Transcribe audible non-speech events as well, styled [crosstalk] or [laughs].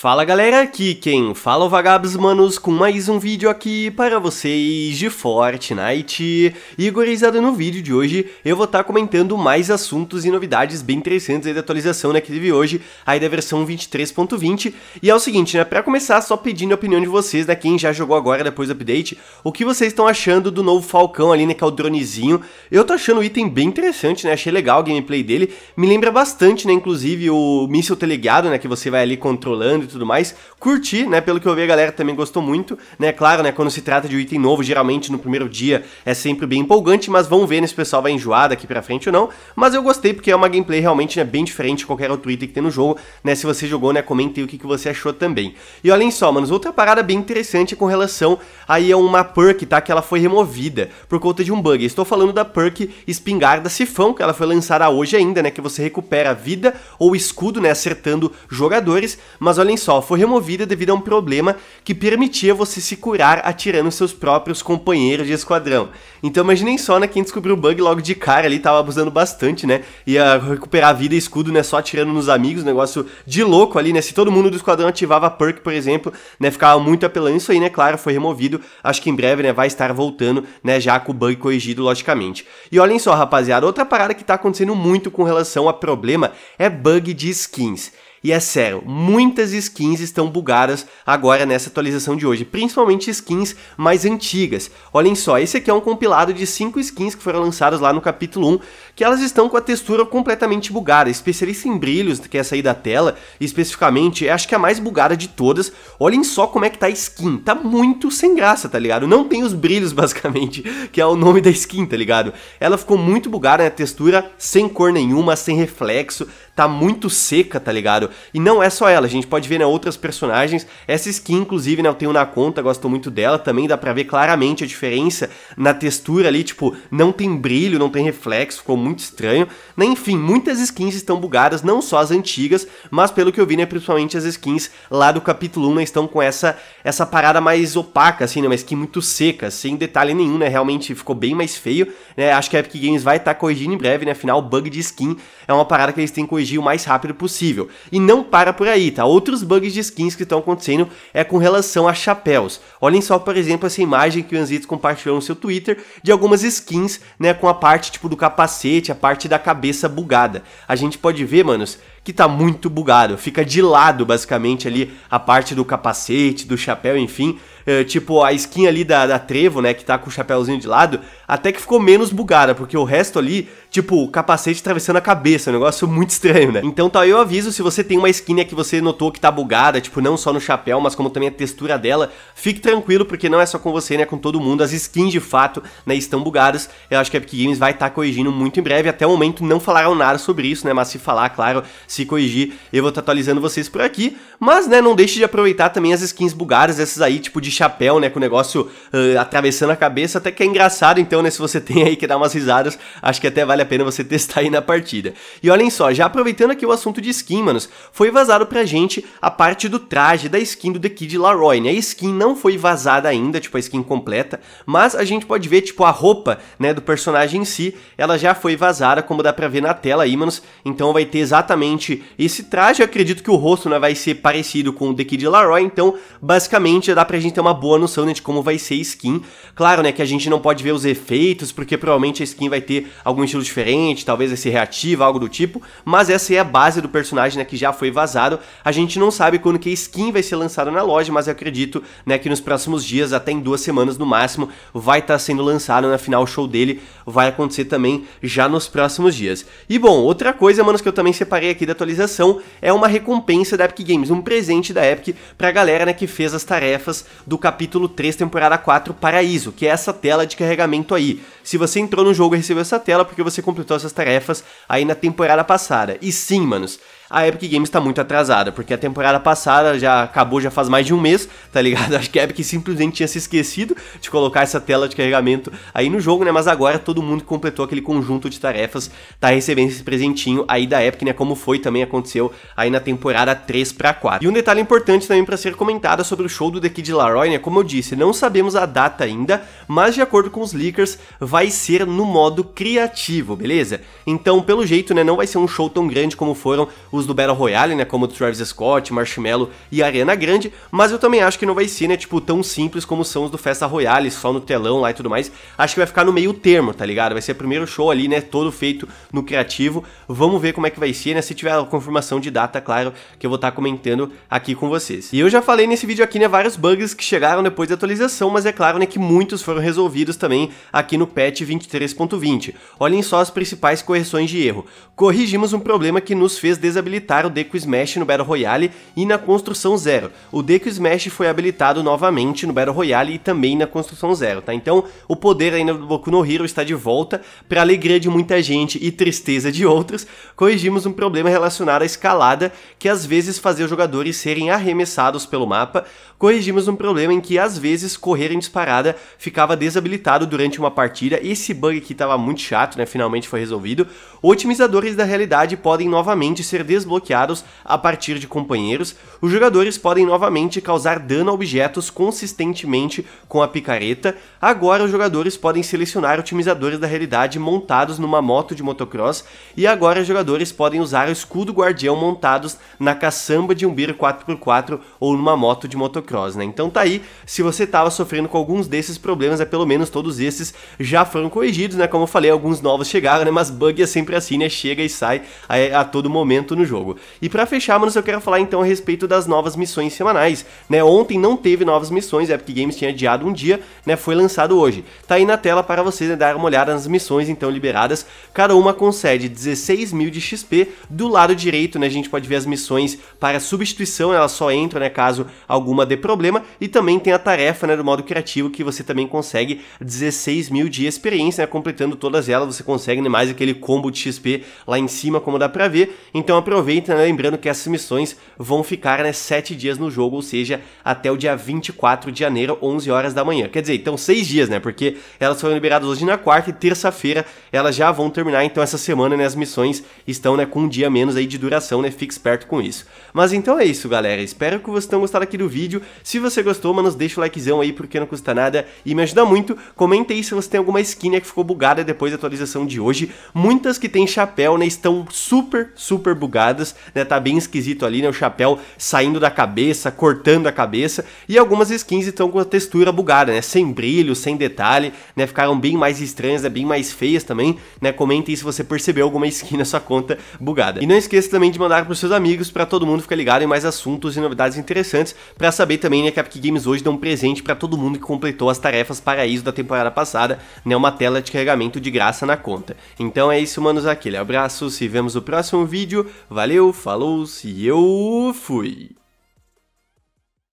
Fala galera, aqui quem fala é o Vagabos Manos com mais um vídeo aqui para vocês de Fortnite. E gurizada, no vídeo de hoje eu vou estar tá comentando mais assuntos e novidades bem interessantes aí da atualização né, que teve hoje, aí da versão 23.20. E é o seguinte, né, para começar só pedindo a opinião de vocês, né, quem já jogou agora depois do update, o que vocês estão achando do novo Falcão ali, né, que é o dronezinho. Eu tô achando o item bem interessante, né, achei legal o gameplay dele, me lembra bastante, né, inclusive o míssil teleguiado, né, que você vai ali controlando tudo mais. Curti, né? Pelo que eu vi, a galera também gostou muito, né? Claro, né? Quando se trata de um item novo, geralmente no primeiro dia é sempre bem empolgante, mas vamos ver se o pessoal vai enjoar daqui pra frente ou não. Mas eu gostei porque é uma gameplay realmente né, bem diferente de qualquer outro item que tem no jogo, né? Se você jogou, né? Comente aí o que, que você achou também. E olhem só, manos, outra parada bem interessante é com relação aí a uma perk, tá? Que ela foi removida por conta de um bug. estou falando da perk Espingarda Sifão, que ela foi lançada hoje ainda, né? Que você recupera vida ou escudo, né? Acertando jogadores. Mas olhem só foi removida devido a um problema que permitia você se curar atirando seus próprios companheiros de esquadrão. Então imaginem só, né, quem descobriu o bug logo de cara ali tava abusando bastante, né, ia recuperar vida e escudo, né, só atirando nos amigos, negócio de louco ali, né, se todo mundo do esquadrão ativava perk, por exemplo, né, ficava muito apelando isso aí, né, claro, foi removido, acho que em breve, né, vai estar voltando, né, já com o bug corrigido, logicamente. E olhem só, rapaziada, outra parada que tá acontecendo muito com relação a problema é bug de skins. E é sério, muitas skins estão bugadas agora nessa atualização de hoje, principalmente skins mais antigas. Olhem só, esse aqui é um compilado de 5 skins que foram lançadas lá no capítulo 1, que elas estão com a textura completamente bugada, especialista em brilhos, que é sair da tela, especificamente, acho que é a mais bugada de todas. Olhem só como é que tá a skin, tá muito sem graça, tá ligado? Não tem os brilhos, [laughs] basicamente, que é o nome da skin, tá ligado? Ela ficou muito bugada, né? Textura sem cor nenhuma, sem reflexo, tá muito seca, tá ligado? E não é só ela, a gente pode ver né, outras personagens. Essa skin, inclusive, né, eu tenho na conta, gosto muito dela. Também dá pra ver claramente a diferença na textura ali, tipo, não tem brilho, não tem reflexo, ficou muito estranho. Né, enfim, muitas skins estão bugadas, não só as antigas, mas pelo que eu vi, né, principalmente as skins lá do capítulo 1 né, estão com essa, essa parada mais opaca, assim, né, uma skin muito seca, sem detalhe nenhum, né, realmente ficou bem mais feio, né, acho que a Epic Games vai estar tá corrigindo em breve, né, afinal, bug de skin é uma parada que eles têm que corrigir o mais rápido possível. E e não para por aí, tá? Outros bugs de skins que estão acontecendo é com relação a chapéus. Olhem só, por exemplo, essa imagem que o Anzito compartilhou no seu Twitter de algumas skins, né, com a parte tipo do capacete, a parte da cabeça bugada. A gente pode ver, manos, que tá muito bugado. Fica de lado, basicamente, ali a parte do capacete, do chapéu, enfim. É, tipo, a skin ali da, da Trevo, né, que tá com o chapéuzinho de lado, até que ficou menos bugada, porque o resto ali, tipo, o capacete atravessando a cabeça, um negócio muito estranho, né? Então tá, eu aviso, se você tem uma skin que você notou que tá bugada, tipo, não só no chapéu, mas como também a textura dela, fique tranquilo, porque não é só com você, né, com todo mundo, as skins de fato, né, estão bugadas, eu acho que a Epic Games vai estar tá corrigindo muito em breve, até o momento não falaram nada sobre isso, né, mas se falar, claro, se corrigir, eu vou estar tá atualizando vocês por aqui. Mas, né, não deixe de aproveitar também as skins bugadas, essas aí, tipo de chapéu, né, com o negócio uh, atravessando a cabeça, até que é engraçado, então, né, se você [laughs] tem aí que dar umas risadas, acho que até vale a pena você [laughs] testar aí na partida. E olhem só, já aproveitando aqui o assunto de skin, manos, foi vazado pra gente a parte do traje da skin do The Kid Laroy né, a skin não foi vazada ainda, tipo, a skin completa, mas a gente pode ver, tipo, a roupa, né, do personagem em si, ela já foi vazada, como dá pra ver na tela aí, manos, então vai ter exatamente novamente esse traje. Eu acredito que o rosto né, vai ser parecido com o The Kid Laroi, então basicamente já dá pra gente ter uma boa noção né, de como vai ser a skin. Claro né, que a gente não pode ver os efeitos, porque provavelmente a skin vai ter algum estilo diferente, talvez vai ser reativa, algo do tipo, mas essa é a base do personagem né, que já foi vazado. A gente não sabe quando que a skin vai ser lançada na loja, mas eu acredito né, que nos próximos dias, até em duas semanas no máximo, vai estar tá sendo lançado, na né, final o show dele vai acontecer também já nos próximos dias. E bom, outra coisa, manos, que eu também separei aqui da atualização é uma recompensa da Epic Games, um presente da Epic pra galera né, que fez as tarefas do capítulo 3, temporada 4, Paraíso, que é essa tela de carregamento aí. Se você entrou no jogo e recebeu essa tela, porque você completou essas tarefas aí na temporada passada. E sim, manos, a Epic Games tá muito atrasada, porque a temporada passada já acabou já faz mais de um mês, tá ligado? [laughs] Acho que a Epic simplesmente tinha se esquecido de colocar essa tela de carregamento aí no jogo, né? Mas agora todo mundo que completou aquele conjunto de tarefas tá recebendo esse presentinho aí da Epic, né? Como foi também aconteceu aí na temporada 3 para 4. E um detalhe importante também para ser comentado sobre o show do The Kid Laroi, né? Como eu disse, não sabemos a data ainda, mas de acordo com os leakers, vai ser no modo criativo, beleza? Então, pelo jeito, né, não vai ser um show tão grande como foram os os do Battle Royale, né, como Travis Scott, Marshmello e Arena Grande, mas eu também acho que não vai ser, né, tipo, tão simples como são os do Festa Royale, só no telão lá e tudo mais. Acho que vai ficar no meio termo, tá ligado? Vai ser o primeiro show ali, né, todo feito no criativo. Vamos ver como é que vai ser, né, se tiver a confirmação de data, claro, que eu vou estar tá comentando aqui com vocês. E eu já falei nesse vídeo aqui, né, vários bugs que chegaram depois da atualização, mas é claro, né, que muitos foram resolvidos também aqui no patch 23.20. Olhem só as principais correções de erro. Corrigimos um problema que nos fez desabilitar habilitar o Deku Smash no Battle Royale e na Construção Zero. O Deku Smash foi habilitado novamente no Battle Royale e também na Construção Zero, tá? Então, o poder ainda do Boku no Hero está de volta, para alegria de muita gente e tristeza de outros, corrigimos um problema relacionado à escalada, que às vezes fazia os jogadores serem arremessados pelo mapa, corrigimos um problema em que às vezes correr em disparada ficava desabilitado durante uma partida, esse bug aqui estava muito chato, né, finalmente foi resolvido, otimizadores da realidade podem novamente ser desabilitados desbloqueados a partir de companheiros, os jogadores podem novamente causar dano a objetos consistentemente com a picareta. Agora os jogadores podem selecionar otimizadores da realidade montados numa moto de motocross e agora os jogadores podem usar o escudo guardião montados na caçamba de um beer 4x4 ou numa moto de motocross, né? Então tá aí, se você tava sofrendo com alguns desses problemas, é pelo menos todos esses já foram corrigidos, né? Como eu falei, alguns novos chegaram, né? Mas bug é sempre assim, né? Chega e sai a, é, a todo momento no jogo. E para fechar, mano, eu quero falar então a respeito das novas missões semanais, né? Ontem não teve novas missões, a Epic Games tinha adiado um dia, né? Foi lançado hoje. Tá aí na tela para você né, dar uma olhada nas missões então liberadas. Cada uma concede 16 mil de XP. Do lado direito, né, a gente pode ver as missões para substituição, elas só entram, né, caso alguma dê problema. E também tem a tarefa, né, do modo criativo, que você também consegue 16 mil de experiência, né, completando todas elas, você consegue né, mais aquele combo de XP lá em cima, como dá pra ver. Então aproveita aproveita, né? lembrando que essas missões vão ficar né, 7 dias no jogo, ou seja, até o dia 24 de janeiro, 11 horas da manhã. Quer dizer, então 6 dias, né? Porque elas foram liberadas hoje na quarta e terça-feira elas já vão terminar, então essa semana né, as missões estão né, com um dia menos aí de duração, né? Fique esperto com isso. Mas então é isso, galera. Espero que vocês tenham gostado aqui do vídeo. Se você gostou, mano, deixa o likezão aí porque não custa nada e me ajuda muito. Comenta aí se você tem alguma skin né, que ficou bugada depois da atualização de hoje. Muitas que tem chapéu, né, estão super, super bugadas jogadas, né? Tá bem esquisito ali, né? O chapéu saindo da cabeça, cortando a cabeça. E algumas skins estão com a textura bugada, né? Sem brilho, sem detalhe, né? Ficaram bem mais estranhas, né? bem mais feias também, né? Comentem se você percebeu alguma skin na sua conta bugada. E não esqueça também de mandar para seus amigos para todo mundo ficar ligado em mais assuntos e novidades interessantes, para saber também né, que a Epic Games hoje dá um presente para todo mundo que completou as tarefas paraíso da temporada passada, né, uma tela de carregamento de graça na conta. Então é isso, manos, aquele abraço, se vemos no próximo vídeo. Valeu, falou-se e eu fui!